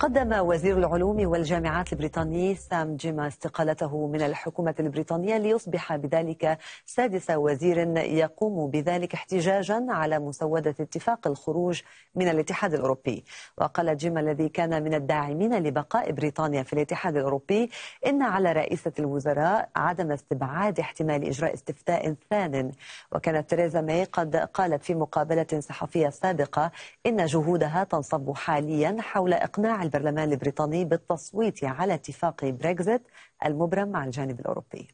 قدم وزير العلوم والجامعات البريطاني سام جيما استقالته من الحكومة البريطانية ليصبح بذلك سادس وزير يقوم بذلك احتجاجا على مسودة اتفاق الخروج من الاتحاد الأوروبي وقال جيما الذي كان من الداعمين لبقاء بريطانيا في الاتحاد الأوروبي إن على رئيسة الوزراء عدم استبعاد احتمال إجراء استفتاء ثان وكانت تريزا ماي قد قالت في مقابلة صحفية سابقة إن جهودها تنصب حاليا حول إقناع البرلمان البريطاني بالتصويت على اتفاق بريكزيت المبرم مع الجانب الأوروبي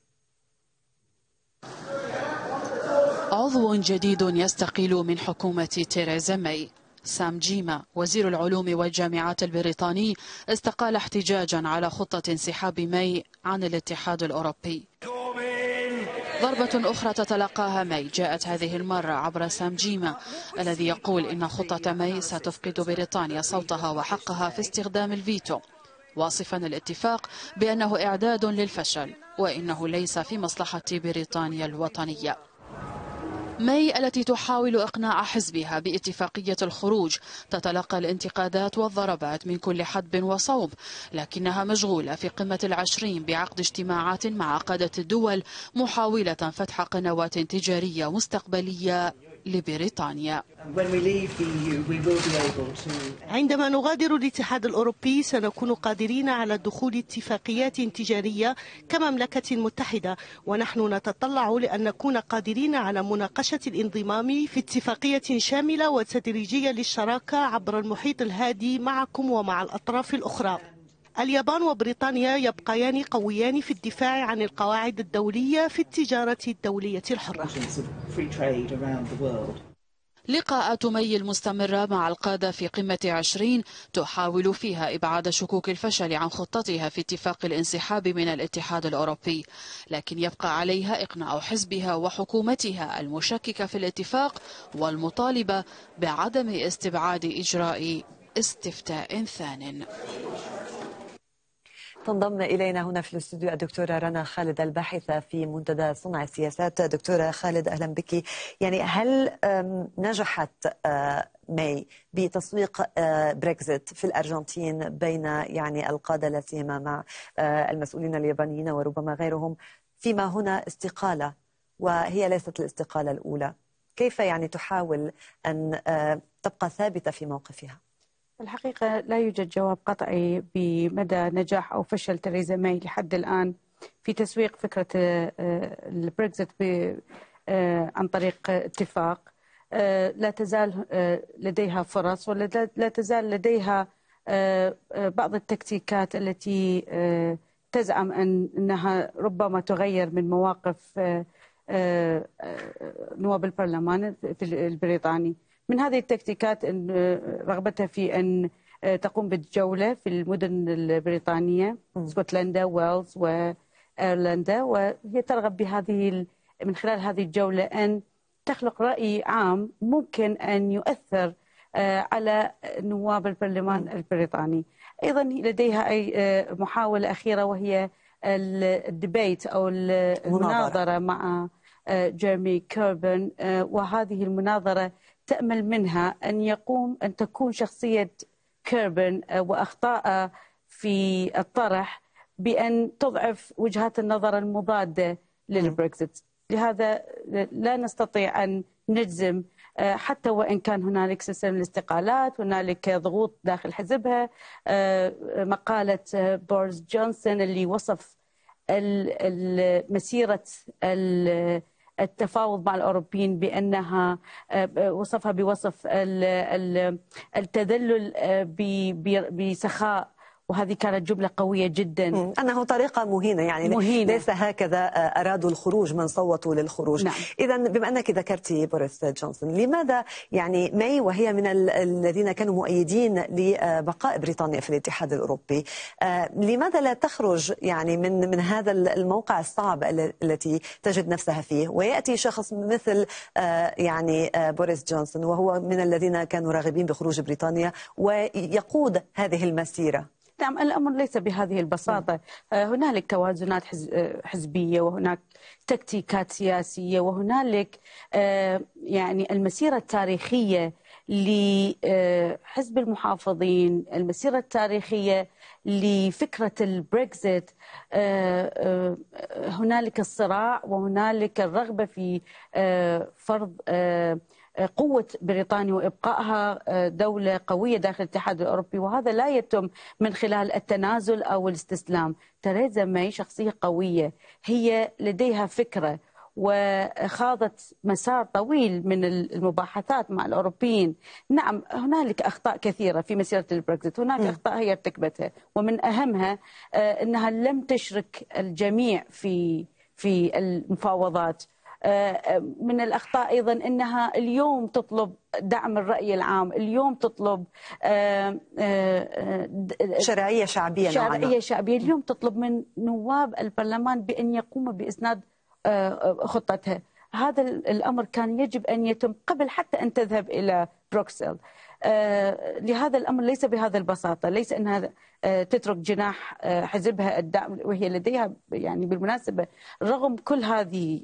عضو جديد يستقيل من حكومة تيريزا ماي سام جيما وزير العلوم والجامعات البريطاني استقال احتجاجا على خطة انسحاب ماي عن الاتحاد الأوروبي ضربة أخرى تتلقاها ماي جاءت هذه المرة عبر سام جيما الذي يقول إن خطة ماي ستفقد بريطانيا صوتها وحقها في استخدام الفيتو واصفا الاتفاق بأنه إعداد للفشل وإنه ليس في مصلحة بريطانيا الوطنية ماي التي تحاول إقناع حزبها باتفاقية الخروج تتلقى الانتقادات والضربات من كل حدب وصوب لكنها مشغولة في قمة العشرين بعقد اجتماعات مع قادة الدول محاولة فتح قنوات تجارية مستقبلية لبريطانيا e عندما نغادر الاتحاد الأوروبي سنكون قادرين على دخول اتفاقيات تجارية كمملكة متحدة ونحن نتطلع لأن نكون قادرين على مناقشة الانضمام في اتفاقية شاملة وتدريجية للشراكة عبر المحيط الهادي معكم ومع الأطراف الأخرى اليابان وبريطانيا يبقيان قويان في الدفاع عن القواعد الدولية في التجارة الدولية الحرة لقاءات مي المستمرة مع القادة في قمة عشرين تحاول فيها إبعاد شكوك الفشل عن خطتها في اتفاق الانسحاب من الاتحاد الأوروبي لكن يبقى عليها إقناع حزبها وحكومتها المشككة في الاتفاق والمطالبة بعدم استبعاد إجراء استفتاء ثان تنضم إلينا هنا في الاستوديو الدكتورة رنا خالد الباحثة في منتدى صنع السياسات دكتورة خالد أهلا بك يعني هل نجحت ماي بتسويق بريكزيت في الأرجنتين بين يعني القادة سيما مع المسؤولين اليابانيين وربما غيرهم فيما هنا استقالة وهي ليست الاستقالة الأولى كيف يعني تحاول أن تبقى ثابتة في موقفها؟ الحقيقة لا يوجد جواب قطعي بمدى نجاح أو فشل تريزا ماي لحد الآن في تسويق فكرة آه، آه، البريكزت آه، عن طريق اتفاق لا تزال لديها فرص ولا تزال لديها بعض التكتيكات التي تزعم أنها ربما تغير من مواقف نواب البرلمان البريطاني من هذه التكتيكات أن آه، رغبتها في أن آه، تقوم بالجولة في المدن البريطانية اسكتلندا ويلز وأيرلندا وهي ترغب بهذه من خلال هذه الجولة أن تخلق رأي عام ممكن أن يؤثر آه، على نواب البرلمان البريطاني أيضا لديها أي محاولة أخيرة وهي الدبيت أو المناظرة مع جيرمي كوربن وهذه المناظرة تأمل منها أن يقوم أن تكون شخصية كيربن آه، وأخطاء في الطرح بأن تضعف وجهات النظر المضادة للبريكزيت لهذا لا نستطيع أن نجزم آه، حتى وان كان هنالك سلسله من الاستقالات، هنالك ضغوط داخل حزبها، آه، مقاله بورز جونسون اللي وصف مسيره التفاوض مع الاوروبيين بانها آه، آه، وصفها بوصف التذلل آه، بسخاء وهذه كانت جملة قوية جدا أنه طريقة مهينة يعني مهينة. ليس هكذا آه، أرادوا الخروج من صوتوا للخروج نعم. إذا بما أنك ذكرتي بوريس جونسون لماذا يعني ماي وهي من الذين كانوا مؤيدين لبقاء بريطانيا في الاتحاد الأوروبي آه، لماذا لا تخرج يعني من من هذا الموقع الصعب التي تجد نفسها فيه ويأتي شخص مثل آه، يعني بوريس جونسون وهو من الذين كانوا راغبين بخروج بريطانيا ويقود هذه المسيرة نعم الامر ليس بهذه البساطه نعم. آه، هنالك توازنات آه، حزبيه وهناك تكتيكات سياسيه وهنالك آه، يعني المسيره التاريخيه لحزب المحافظين المسيره التاريخيه لفكره البريكزيت هنالك الصراع وهنالك الرغبه في فرض قوة بريطانيا وإبقائها آه، دولة قوية داخل الاتحاد الأوروبي وهذا لا يتم من خلال التنازل أو الاستسلام تريزا ماي شخصية قوية هي لديها فكرة وخاضت مسار طويل من المباحثات مع الاوروبيين، نعم هنالك اخطاء كثيره في مسيره البريكزيت، هناك اخطاء هي ارتكبتها ومن اهمها آه، انها لم تشرك الجميع في في المفاوضات آه، آه، من الاخطاء ايضا انها اليوم تطلب دعم الراي العام، اليوم تطلب آه، شرعيه شعبيه شرعيه نوعنا. شعبيه، اليوم تطلب من نواب البرلمان بان يقوموا باسناد خطتها. هذا الامر كان يجب ان يتم قبل حتى ان تذهب الى بروكسل آه، لهذا الامر ليس بهذا البساطه، ليس انها آه، تترك جناح آه، حزبها الدعم وهي لديها يعني بالمناسبه رغم كل هذه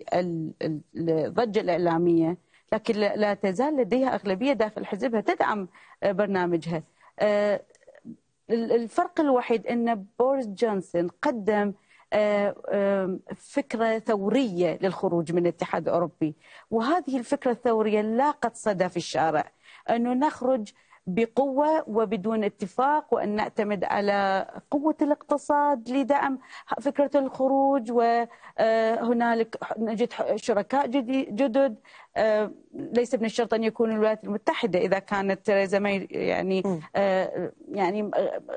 الضجه الاعلاميه لكن لا تزال لديها اغلبيه داخل حزبها تدعم برنامجها. الفرق الوحيد ان بوريس جونسون قدم آه، فكرة ثورية للخروج من الاتحاد الأوروبي وهذه الفكرة الثورية لاقت صدى في الشارع أنه نخرج بقوة وبدون اتفاق وأن نعتمد على قوة الاقتصاد لدعم فكرة الخروج وهنالك آه، نجد شركاء جدد ليس من الشرط أن يكون الولايات المتحدة إذا كانت تريزا ماي يعني آه، يعني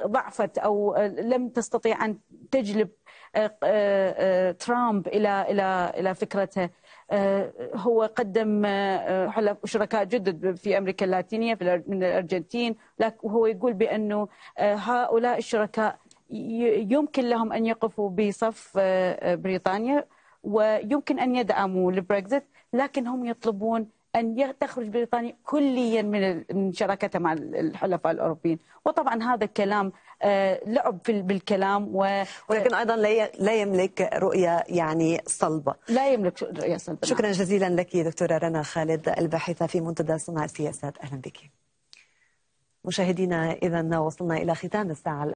ضعفت أو لم تستطيع أن تجلب آه، آه، آه، ترامب الى الى الى فكرته هو قدم حلف شركاء جدد في امريكا اللاتينيه من الارجنتين وهو يقول بانه هؤلاء الشركاء يمكن لهم ان يقفوا بصف بريطانيا ويمكن ان يدعموا البريكزت لكن هم يطلبون ان تخرج بريطانيا كليا من من شراكتها مع الحلفاء الاوروبيين، وطبعا هذا الكلام آه، لعب بالكلام و... ولكن ايضا لا يملك رؤيه يعني صلبه. لا يملك رؤيه صلبه. نعم. شكرا جزيلا لك دكتوره رنا خالد الباحثه في منتدى صناع السياسات، اهلا بك. مشاهدينا اذا وصلنا الى ختام الساعه